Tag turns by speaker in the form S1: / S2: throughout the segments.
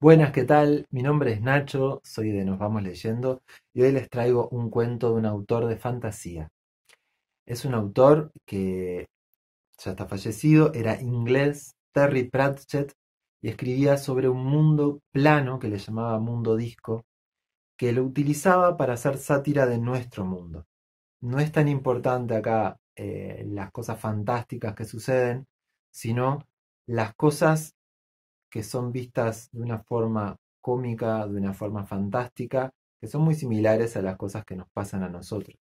S1: Buenas, ¿qué tal? Mi nombre es Nacho, soy de Nos Vamos Leyendo y hoy les traigo un cuento de un autor de fantasía. Es un autor que ya está fallecido, era inglés, Terry Pratchett, y escribía sobre un mundo plano que le llamaba mundo disco, que lo utilizaba para hacer sátira de nuestro mundo. No es tan importante acá eh, las cosas fantásticas que suceden, sino las cosas que son vistas de una forma cómica, de una forma fantástica, que son muy similares a las cosas que nos pasan a nosotros.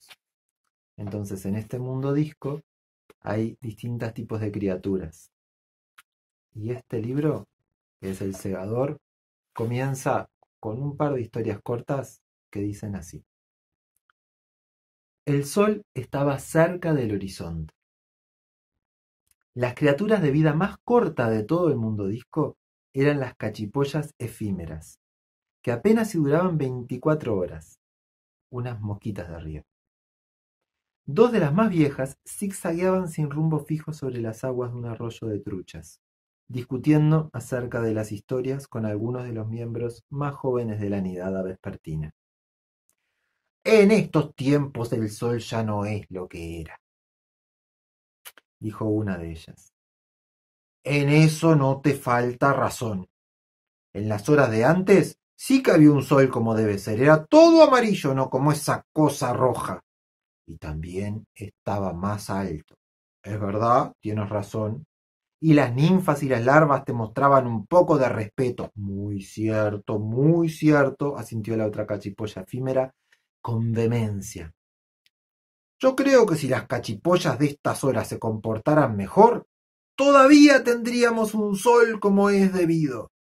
S1: Entonces, en este mundo disco hay distintos tipos de criaturas. Y este libro, que es El Segador,
S2: comienza con un par de historias cortas que dicen así. El sol estaba cerca del horizonte.
S1: Las criaturas de vida más corta de todo el mundo disco eran las cachipollas efímeras, que apenas duraban 24 horas, unas mosquitas de río. Dos de las más viejas zigzagueaban sin rumbo fijo sobre las aguas de un arroyo de truchas discutiendo acerca de las historias con algunos de los miembros más jóvenes de la nidada vespertina. En estos tiempos el sol ya no es lo que era, dijo una de ellas. En eso no te falta razón. En las horas de antes sí que había un sol como debe ser, era todo amarillo, no como esa cosa roja. Y también estaba más alto. Es verdad, tienes razón, y las ninfas y las larvas te mostraban un poco de respeto. Muy cierto, muy cierto, asintió la otra cachipolla efímera con demencia. Yo creo que si las cachipollas de estas horas se comportaran mejor, todavía tendríamos un sol como es debido.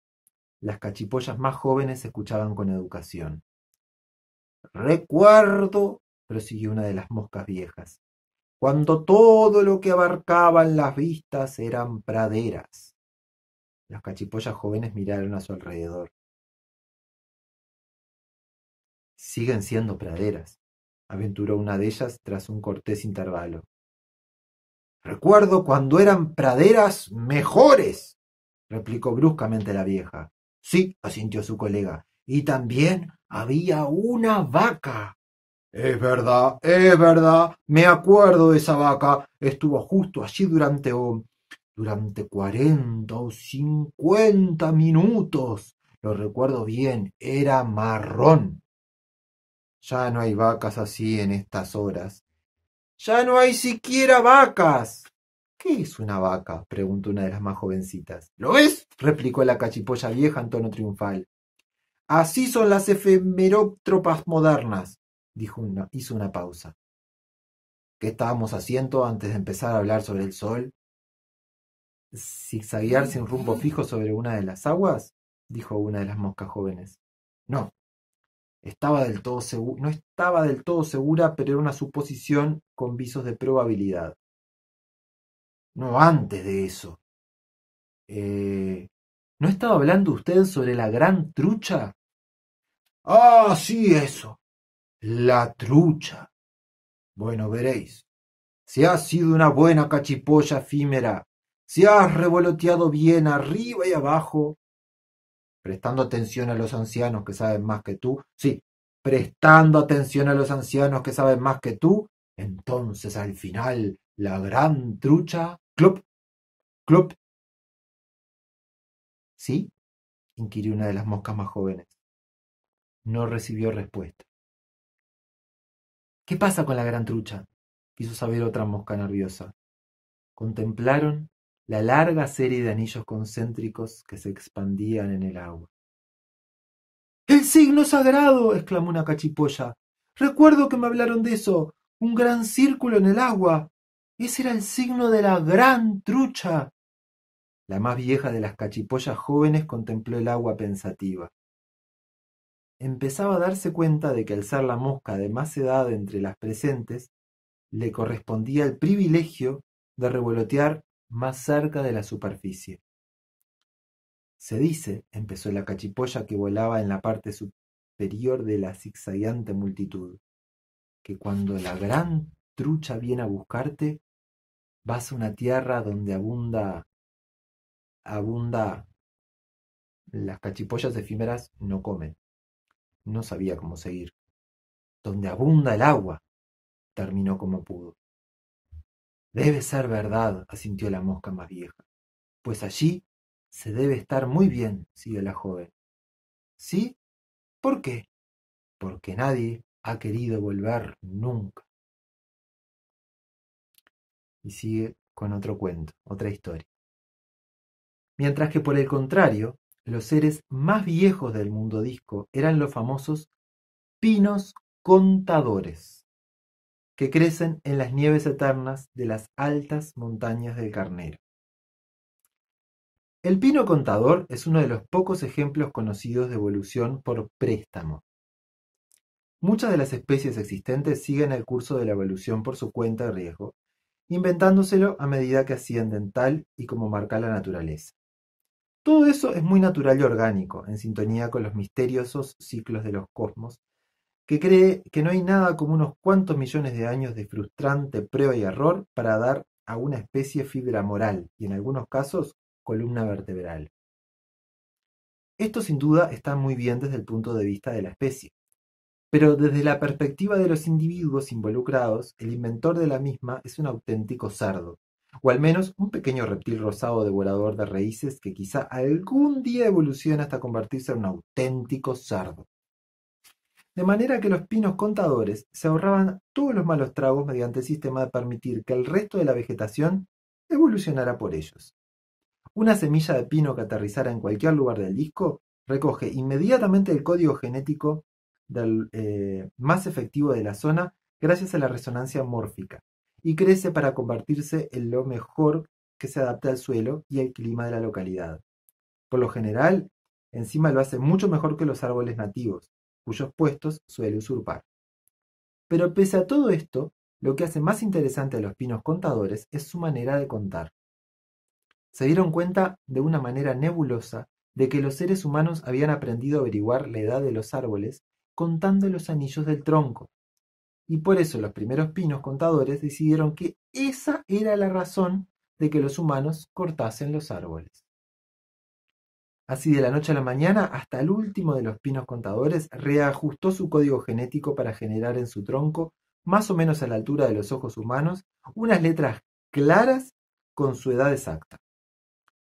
S1: Las cachipollas más jóvenes escuchaban con educación. Recuerdo, prosiguió una de las moscas viejas, cuando todo lo que abarcaban
S2: las vistas eran praderas. Las cachipollas jóvenes miraron a su alrededor. Siguen siendo praderas, aventuró una de ellas tras un cortés intervalo. Recuerdo
S1: cuando eran praderas mejores, replicó bruscamente la vieja. Sí, asintió su colega. Y también había una vaca. Es verdad, es verdad, me acuerdo de esa vaca, estuvo justo allí durante, oh, durante cuarenta o cincuenta minutos. Lo recuerdo bien, era marrón. Ya no hay vacas así en estas horas. Ya no hay siquiera vacas. ¿Qué es una vaca? preguntó una de las más jovencitas. ¿Lo ves? replicó la cachipolla vieja en tono triunfal. Así son las efemerótropas modernas dijo una, hizo una pausa. ¿Qué estábamos haciendo antes de empezar a hablar sobre el sol? ¿Zigzaguear sin rumbo fijo sobre una de las aguas? dijo una de las moscas jóvenes. No. Estaba del todo no estaba del todo segura, pero era una suposición con visos de probabilidad. No antes de eso. Eh, ¿No estaba hablando usted sobre la gran trucha? Ah, sí, eso. La trucha. Bueno, veréis. Si has sido una buena cachipolla efímera, si has revoloteado bien arriba y abajo, prestando atención a los ancianos que saben más que tú, sí, prestando atención a los
S2: ancianos que saben más que tú, entonces al final la gran trucha, club, club. ¿Sí? inquirió una de las moscas más jóvenes. No recibió respuesta. ¿Qué pasa con la gran trucha? quiso saber otra mosca nerviosa.
S1: Contemplaron la larga serie de anillos concéntricos que se expandían en el agua. ¡El signo sagrado! exclamó una cachipolla. Recuerdo que me hablaron de eso. Un gran círculo en el agua. Ese era el signo de la gran trucha. La más vieja de las cachipollas jóvenes contempló el agua pensativa empezaba a darse cuenta de que alzar ser la mosca de más edad entre las presentes, le correspondía el privilegio de revolotear más cerca de la superficie. Se dice, empezó la cachipolla que volaba en la parte superior de la zigzagueante multitud,
S2: que cuando la gran trucha viene a buscarte, vas a una tierra donde abunda, abunda, las cachipollas efímeras no comen. No sabía cómo seguir. Donde abunda
S1: el agua, terminó como pudo. Debe ser verdad, asintió la mosca más vieja. Pues allí se debe estar muy bien, siguió la joven.
S2: ¿Sí? ¿Por qué? Porque nadie ha querido volver nunca. Y sigue con otro cuento, otra historia. Mientras que por el contrario, los seres más
S1: viejos del mundo disco eran los famosos pinos contadores, que crecen en las nieves eternas de las altas montañas del Carnero. El pino contador es uno de los pocos ejemplos conocidos de evolución por préstamo. Muchas de las especies existentes siguen el curso de la evolución por su cuenta y riesgo, inventándoselo a medida que ascienden tal y como marca la naturaleza. Todo eso es muy natural y orgánico, en sintonía con los misteriosos ciclos de los cosmos, que cree que no hay nada como unos cuantos millones de años de frustrante prueba y error para dar a una especie fibra moral y en algunos casos columna vertebral. Esto sin duda está muy bien desde el punto de vista de la especie, pero desde la perspectiva de los individuos involucrados, el inventor de la misma es un auténtico cerdo, o al menos un pequeño reptil rosado devorador de raíces que quizá algún día evolucione hasta convertirse en un auténtico sardo. De manera que los pinos contadores se ahorraban todos los malos tragos mediante el sistema de permitir que el resto de la vegetación evolucionara por ellos. Una semilla de pino que aterrizara en cualquier lugar del disco recoge inmediatamente el código genético del, eh, más efectivo de la zona gracias a la resonancia mórfica, y crece para convertirse en lo mejor que se adapta al suelo y al clima de la localidad. Por lo general, encima lo hace mucho mejor que los árboles nativos, cuyos puestos suele usurpar. Pero pese a todo esto, lo que hace más interesante a los pinos contadores es su manera de contar. Se dieron cuenta de una manera nebulosa de que los seres humanos habían aprendido a averiguar la edad de los árboles contando los anillos del tronco, y por eso los primeros pinos contadores decidieron que esa era la razón de que los humanos cortasen los árboles. Así de la noche a la mañana, hasta el último de los pinos contadores reajustó su código genético para generar en su tronco, más o menos a la altura de los ojos humanos, unas letras claras con su edad exacta.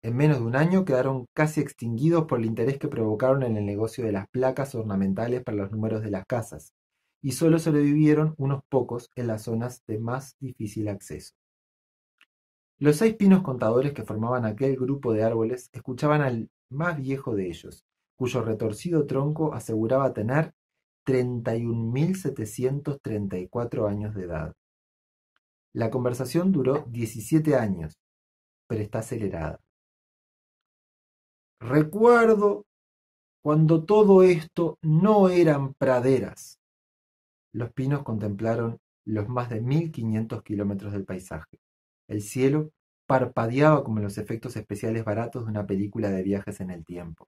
S1: En menos de un año quedaron casi extinguidos por el interés que provocaron en el negocio de las placas ornamentales para los números de las casas, y solo sobrevivieron unos pocos en las zonas de más difícil acceso. Los seis pinos contadores que formaban aquel grupo de árboles escuchaban al más viejo de ellos, cuyo retorcido tronco aseguraba tener 31.734
S2: años de edad. La conversación duró 17 años, pero está acelerada. Recuerdo cuando todo esto no eran praderas, los pinos
S1: contemplaron los más de mil quinientos kilómetros del paisaje. El cielo parpadeaba como los efectos especiales baratos de una película de viajes en el tiempo.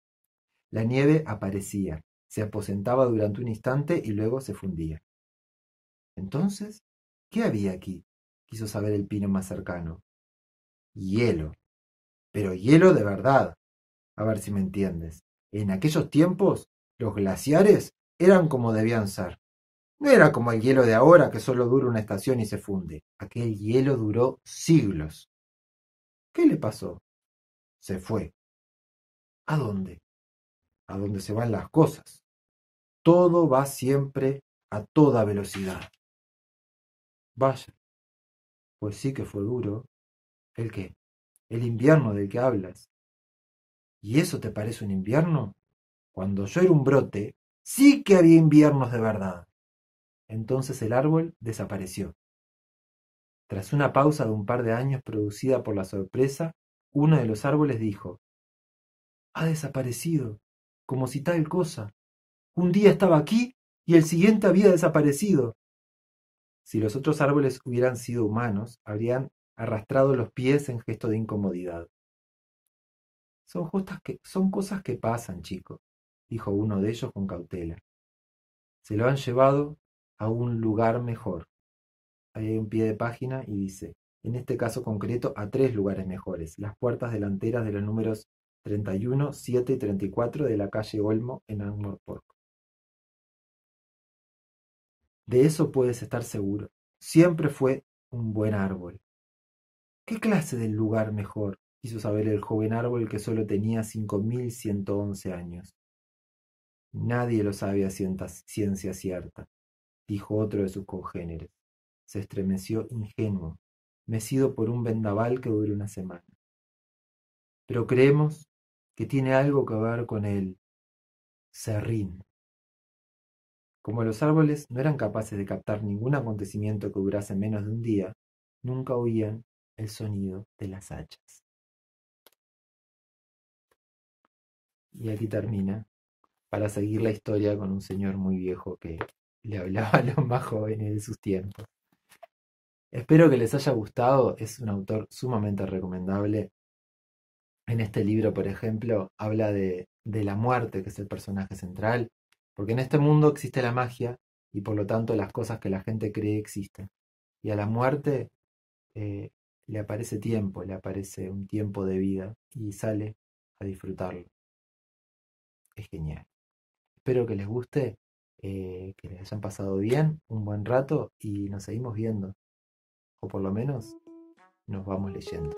S1: La nieve aparecía, se aposentaba durante un instante y luego se fundía.
S2: Entonces, ¿qué había aquí? quiso saber el pino más cercano. Hielo. Pero hielo de verdad. A ver si me entiendes. En
S1: aquellos tiempos, los glaciares eran como debían ser. No era como el hielo de
S2: ahora que solo dura una estación y se funde. Aquel hielo duró siglos. ¿Qué le pasó? Se fue. ¿A dónde? A dónde se van las cosas. Todo va siempre a toda velocidad. Vaya. Pues sí que fue duro. ¿El qué? El invierno del que hablas. ¿Y eso te parece un invierno?
S1: Cuando yo era un brote, sí que había inviernos de verdad. Entonces el árbol desapareció. Tras una pausa de un par de años producida por la sorpresa, uno de los árboles dijo, Ha desaparecido, como si tal cosa. Un día estaba aquí y el siguiente había desaparecido. Si los otros árboles hubieran sido humanos, habrían arrastrado los pies en gesto de incomodidad. Son, justas que, son cosas que pasan, chico, dijo uno de ellos con cautela. Se lo han llevado a un lugar mejor. hay un pie de página y dice, en este caso concreto, a tres lugares mejores, las puertas delanteras de los números 31, 7 y 34 de la calle
S2: Olmo en Park. De eso puedes estar seguro. Siempre fue un buen árbol. ¿Qué clase de
S1: lugar mejor? quiso saber el joven árbol que solo tenía 5.111 años. Nadie lo sabe a ciencia cierta dijo otro de sus congéneres. Se estremeció ingenuo, mecido por un vendaval que duró una
S2: semana. Pero creemos que tiene algo que ver con el serrín. Como los árboles no eran capaces de captar ningún acontecimiento que durase menos de un día, nunca oían el sonido de las hachas. Y aquí termina, para seguir la historia con un señor muy viejo que le hablaba a los más jóvenes
S1: de sus tiempos. Espero que les haya gustado, es un autor sumamente recomendable. En este libro, por ejemplo, habla de, la muerte, que es el personaje central, porque en este mundo existe la magia y por lo tanto las cosas que la gente cree existen. Y a la muerte eh, le aparece tiempo, le aparece un tiempo de vida y sale a disfrutarlo. Es genial. Espero que les guste eh, que les hayan pasado bien, un buen rato y nos seguimos viendo. O por lo menos nos vamos leyendo.